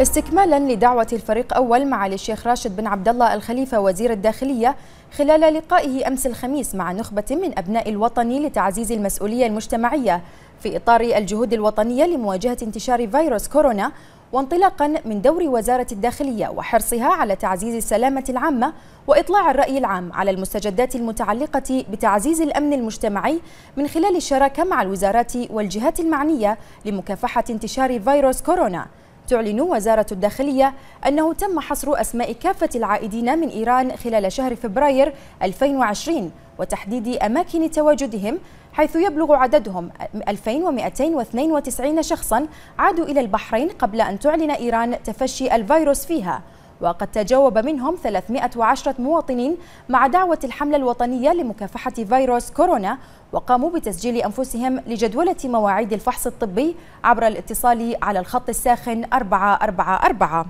استكمالا لدعوة الفريق أول معالي الشيخ راشد بن عبد الله الخليفة وزير الداخلية خلال لقائه أمس الخميس مع نخبة من أبناء الوطن لتعزيز المسؤولية المجتمعية في إطار الجهود الوطنية لمواجهة انتشار فيروس كورونا وانطلاقا من دور وزارة الداخلية وحرصها على تعزيز السلامة العامة وإطلاع الرأي العام على المستجدات المتعلقة بتعزيز الأمن المجتمعي من خلال الشراكة مع الوزارات والجهات المعنية لمكافحة انتشار فيروس كورونا تعلن وزارة الداخلية أنه تم حصر أسماء كافة العائدين من إيران خلال شهر فبراير 2020 وتحديد أماكن تواجدهم حيث يبلغ عددهم 2292 شخصا عادوا إلى البحرين قبل أن تعلن إيران تفشي الفيروس فيها وقد تجاوب منهم 310 مواطنين مع دعوة الحملة الوطنية لمكافحة فيروس كورونا وقاموا بتسجيل أنفسهم لجدولة مواعيد الفحص الطبي عبر الاتصال على الخط الساخن 444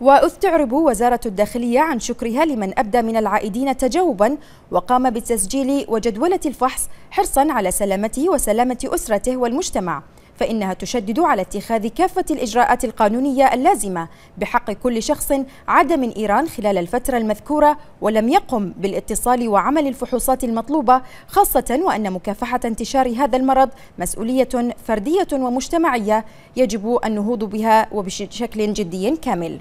واستعرب وزارة الداخلية عن شكرها لمن أبدى من العائدين تجاوبا وقام بتسجيل وجدولة الفحص حرصا على سلامته وسلامة أسرته والمجتمع فإنها تشدد على اتخاذ كافة الإجراءات القانونية اللازمة بحق كل شخص عاد من إيران خلال الفترة المذكورة ولم يقم بالاتصال وعمل الفحوصات المطلوبة خاصة وأن مكافحة انتشار هذا المرض مسؤولية فردية ومجتمعية يجب النهوض بها وبشكل جدي كامل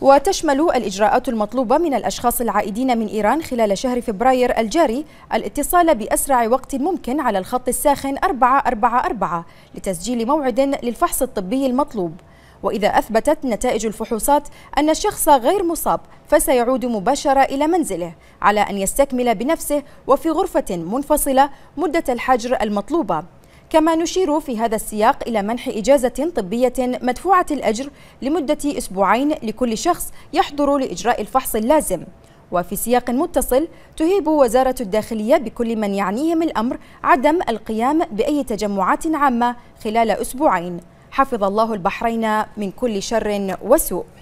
وتشمل الإجراءات المطلوبة من الأشخاص العائدين من إيران خلال شهر فبراير الجاري الاتصال بأسرع وقت ممكن على الخط الساخن 444 لتسجيل موعد للفحص الطبي المطلوب وإذا أثبتت نتائج الفحوصات أن الشخص غير مصاب فسيعود مباشرة إلى منزله على أن يستكمل بنفسه وفي غرفة منفصلة مدة الحجر المطلوبة كما نشير في هذا السياق إلى منح إجازة طبية مدفوعة الأجر لمدة أسبوعين لكل شخص يحضر لإجراء الفحص اللازم وفي سياق متصل تهيب وزارة الداخلية بكل من يعنيهم الأمر عدم القيام بأي تجمعات عامة خلال أسبوعين حفظ الله البحرين من كل شر وسوء